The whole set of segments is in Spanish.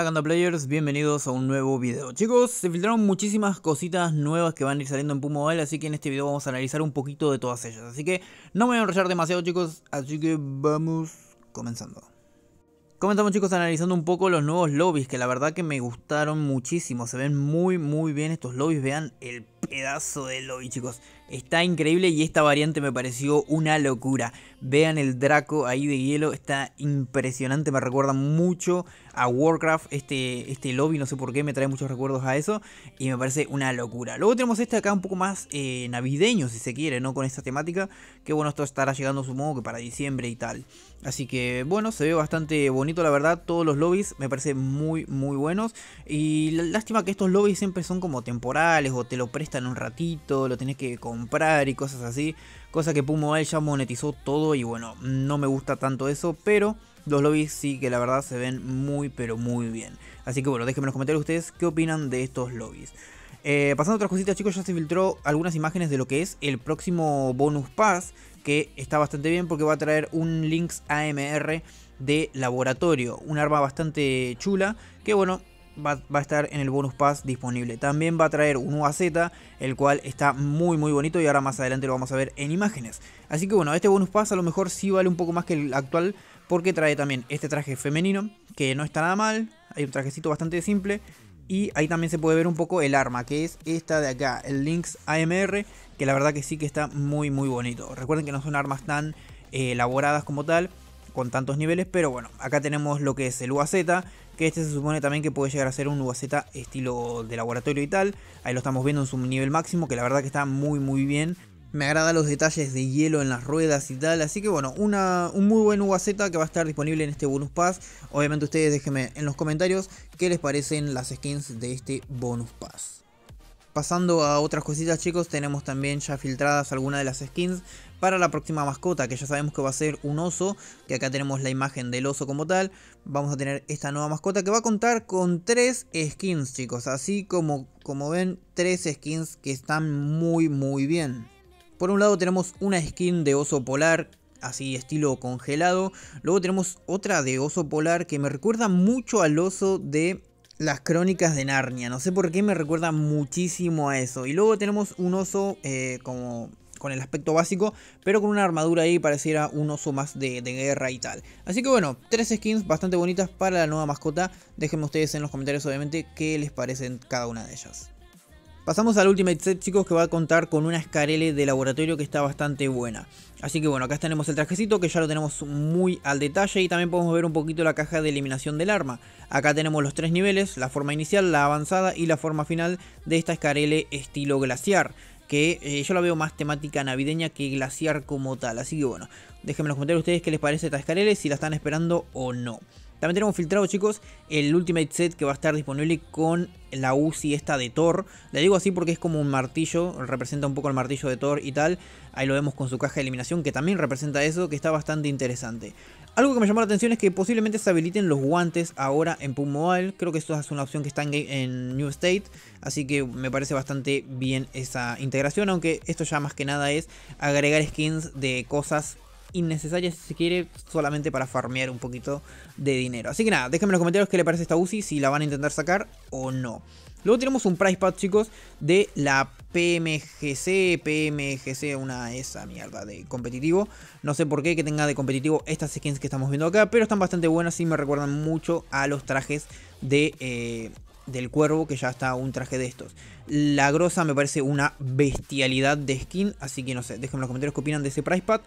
Hola Ganda Players, bienvenidos a un nuevo video. Chicos, se filtraron muchísimas cositas nuevas que van a ir saliendo en Pumo Mobile, así que en este video vamos a analizar un poquito de todas ellas. Así que no me voy a enrollar demasiado chicos, así que vamos comenzando. Comenzamos chicos analizando un poco los nuevos lobbies, que la verdad que me gustaron muchísimo. Se ven muy muy bien estos lobbies, vean el pedazo de lobby, chicos. Está increíble y esta variante me pareció una locura. Vean el Draco ahí de hielo, está impresionante, me recuerda mucho a Warcraft, este, este lobby, no sé por qué, me trae muchos recuerdos a eso y me parece una locura. Luego tenemos este acá un poco más eh, navideño, si se quiere, ¿no? Con esta temática, que bueno, esto estará llegando supongo que para diciembre y tal. Así que bueno, se ve bastante bonito la verdad, todos los lobbies me parecen muy muy buenos y lástima que estos lobbies siempre son como temporales o te lo prestan en un ratito, lo tenés que comprar y cosas así. Cosa que él ya monetizó todo y bueno, no me gusta tanto eso, pero los lobbies sí que la verdad se ven muy pero muy bien. Así que bueno, déjenme en los comentarios ustedes qué opinan de estos lobbies. Eh, pasando a otras cositas chicos, ya se filtró algunas imágenes de lo que es el próximo bonus pass, que está bastante bien porque va a traer un Lynx AMR de laboratorio, un arma bastante chula, que bueno, va, a estar en el bonus pass disponible. También va a traer un UAZ, el cual está muy muy bonito y ahora más adelante lo vamos a ver en imágenes. Así que bueno, este bonus pass a lo mejor sí vale un poco más que el actual porque trae también este traje femenino, que no está nada mal, hay un trajecito bastante simple. Y ahí también se puede ver un poco el arma, que es esta de acá, el Lynx AMR, que la verdad que sí que está muy muy bonito. Recuerden que no son armas tan eh, elaboradas como tal, con tantos niveles, pero bueno, acá tenemos lo que es el UAZ, que este se supone también que puede llegar a ser un UAZ estilo de laboratorio y tal. Ahí lo estamos viendo en su nivel máximo, que la verdad que está muy muy bien. Me agrada los detalles de hielo en las ruedas y tal, así que bueno, una, un muy buen UAZ que va a estar disponible en este bonus pass. Obviamente ustedes déjenme en los comentarios qué les parecen las skins de este bonus pass. Pasando a otras cositas chicos, tenemos también ya filtradas algunas de las skins para la próxima mascota, que ya sabemos que va a ser un oso, que acá tenemos la imagen del oso como tal. Vamos a tener esta nueva mascota que va a contar con tres skins chicos, así como, como ven, tres skins que están muy muy bien. Por un lado tenemos una skin de oso polar así estilo congelado. Luego tenemos otra de oso polar que me recuerda mucho al oso de las crónicas de Narnia. No sé por qué me recuerda muchísimo a eso. Y luego tenemos un oso eh, como con el aspecto básico, pero con una armadura ahí pareciera un oso más de, de, guerra y tal. Así que bueno, tres skins bastante bonitas para la nueva mascota. Déjenme ustedes en los comentarios obviamente qué les parecen cada una de ellas. Pasamos al último Set, chicos, que va a contar con una escarele de laboratorio que está bastante buena. Así que bueno, acá tenemos el trajecito que ya lo tenemos muy al detalle y también podemos ver un poquito la caja de eliminación del arma. Acá tenemos los tres niveles, la forma inicial, la avanzada y la forma final de esta escarele estilo glaciar que eh, yo la veo más temática navideña que glaciar como tal. Así que bueno, déjenme en los comentarios ustedes qué les parece esta Escarele, si la están esperando o no. También tenemos filtrado, chicos, el Ultimate Set que va a estar disponible con la UCI esta de Thor. Le digo así porque es como un martillo, representa un poco el martillo de Thor y tal. Ahí lo vemos con su caja de eliminación que también representa eso, que está bastante interesante. Algo que me llamó la atención es que posiblemente se habiliten los guantes ahora en PUM Mobile. Creo que esto es una opción que está en, en, New State. Así que me parece bastante bien esa integración. Aunque esto ya más que nada es agregar skins de cosas Innecesaria si se quiere, solamente para farmear un poquito de dinero. Así que nada, déjenme en los comentarios qué le parece esta UCI, si la van a intentar sacar o no. Luego tenemos un price pad, chicos, de la PMGC, PMGC, una esa mierda de competitivo. No sé por qué que tenga de competitivo estas skins que estamos viendo acá, pero están bastante buenas y me recuerdan mucho a los trajes de... Eh, del cuervo que ya está un traje de estos. La grosa me parece una bestialidad de skin, así que no sé, déjenme en los comentarios qué opinan de ese price pad.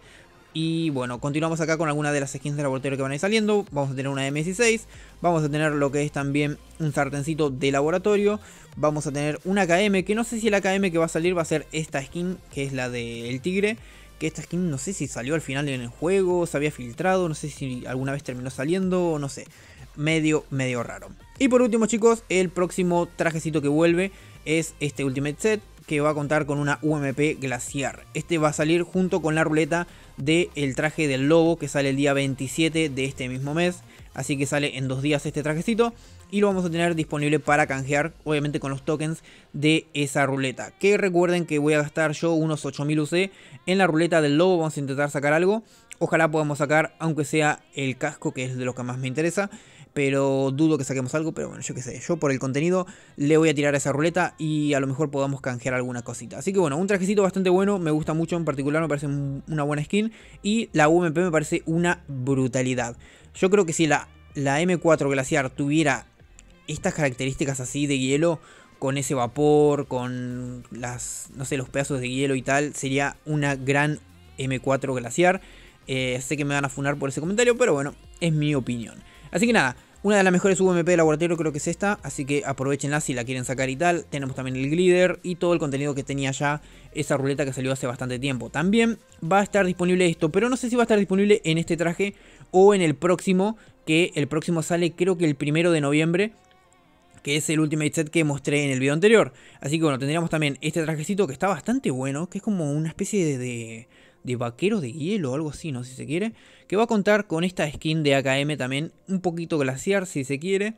Y bueno, continuamos acá con algunas de las skins de laboratorio que van a ir saliendo. Vamos a tener una M16, vamos a tener lo que es también un sartencito de laboratorio. Vamos a tener una KM, que no sé si la AKM que va a salir va a ser esta skin, que es la del tigre. Que esta skin no sé si salió al final en el juego, se había filtrado, no sé si alguna vez terminó saliendo, no sé. Medio, medio raro. Y por último chicos, el próximo trajecito que vuelve es este Ultimate Set, que va a contar con una UMP glaciar. Este va a salir junto con la ruleta del traje del lobo que sale el día 27 de este mismo mes. Así que sale en dos días este trajecito y lo vamos a tener disponible para canjear, obviamente con los tokens de esa ruleta. Que recuerden que voy a gastar yo unos 8000 UC en la ruleta del lobo, vamos a intentar sacar algo. Ojalá podamos sacar, aunque sea el casco, que es de lo que más me interesa pero dudo que saquemos algo, pero bueno, yo qué sé, yo por el contenido le voy a tirar a esa ruleta y a lo mejor podamos canjear alguna cosita. Así que bueno, un trajecito bastante bueno, me gusta mucho en particular, me parece una buena skin y la UMP me parece una brutalidad. Yo creo que si la, M4 Glaciar tuviera estas características así de hielo, con ese vapor, con las, no sé, los pedazos de hielo y tal, sería una gran M4 Glaciar. Eh, sé que me van a funar por ese comentario, pero bueno, es mi opinión. Así que nada, una de las mejores UMP de laboratorio creo que es esta, así que aprovechenla si la quieren sacar y tal. Tenemos también el glider y todo el contenido que tenía ya esa ruleta que salió hace bastante tiempo. También va a estar disponible esto, pero no sé si va a estar disponible en este traje o en el próximo, que el próximo sale creo que el primero de noviembre, que es el Ultimate Set que mostré en el video anterior. Así que bueno, tendríamos también este trajecito que está bastante bueno, que es como una especie de de vaqueros de hielo o algo así, no sé si se quiere, que va a contar con esta skin de AKM también, un poquito glaciar si se quiere.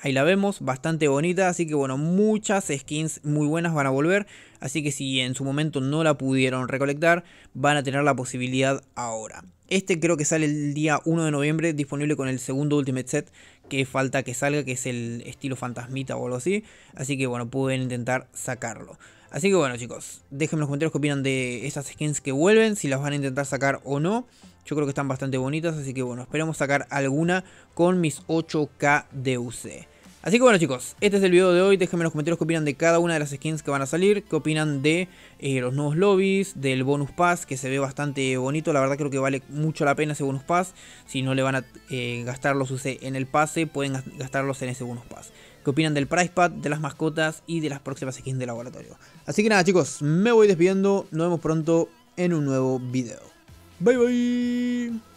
Ahí la vemos, bastante bonita, así que bueno, muchas skins muy buenas van a volver, así que si en su momento no la pudieron recolectar, van a tener la posibilidad ahora. Este creo que sale el día 1 de noviembre, disponible con el segundo Ultimate Set que falta que salga, que es el estilo fantasmita o algo así, así que bueno, pueden intentar sacarlo. Así que bueno chicos, déjenme en los comentarios qué opinan de esas skins que vuelven, si las van a intentar sacar o no. Yo creo que están bastante bonitas, así que bueno, esperemos sacar alguna con mis 8K de UC. Así que bueno chicos, este es el video de hoy, déjenme en los comentarios qué opinan de cada una de las skins que van a salir, qué opinan de eh, los nuevos lobbies, del bonus pass que se ve bastante bonito, la verdad creo que vale mucho la pena ese bonus pass, si no le van a eh, gastar los UC en el pase, pueden gastarlos en ese bonus pass qué opinan del price de las mascotas y de las próximas skins de laboratorio. Así que nada chicos, me voy despidiendo, nos vemos pronto en un nuevo video. Bye bye.